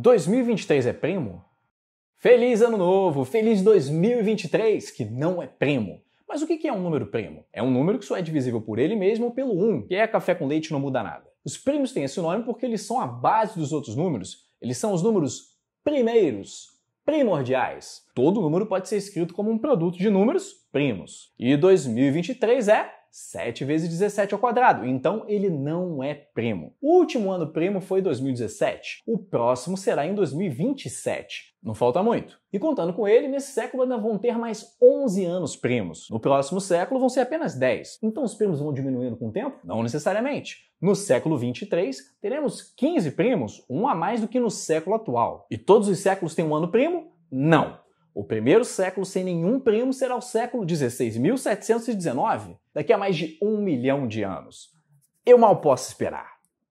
2023 é primo? Feliz ano novo! Feliz 2023, que não é primo! Mas o que é um número primo? É um número que só é divisível por ele mesmo ou pelo 1, que é café com leite não muda nada. Os primos têm esse nome porque eles são a base dos outros números, eles são os números primeiros, primordiais. Todo número pode ser escrito como um produto de números primos. E 2023 é 7 vezes 17 ao quadrado, então ele não é primo. O último ano primo foi 2017, o próximo será em 2027. Não falta muito. E contando com ele, nesse século ainda vão ter mais 11 anos primos. No próximo século vão ser apenas 10. Então os primos vão diminuindo com o tempo? Não necessariamente. No século 23, teremos 15 primos, um a mais do que no século atual. E todos os séculos têm um ano primo? Não. O primeiro século sem nenhum primo será o século 16.719, daqui a mais de um milhão de anos. Eu mal posso esperar.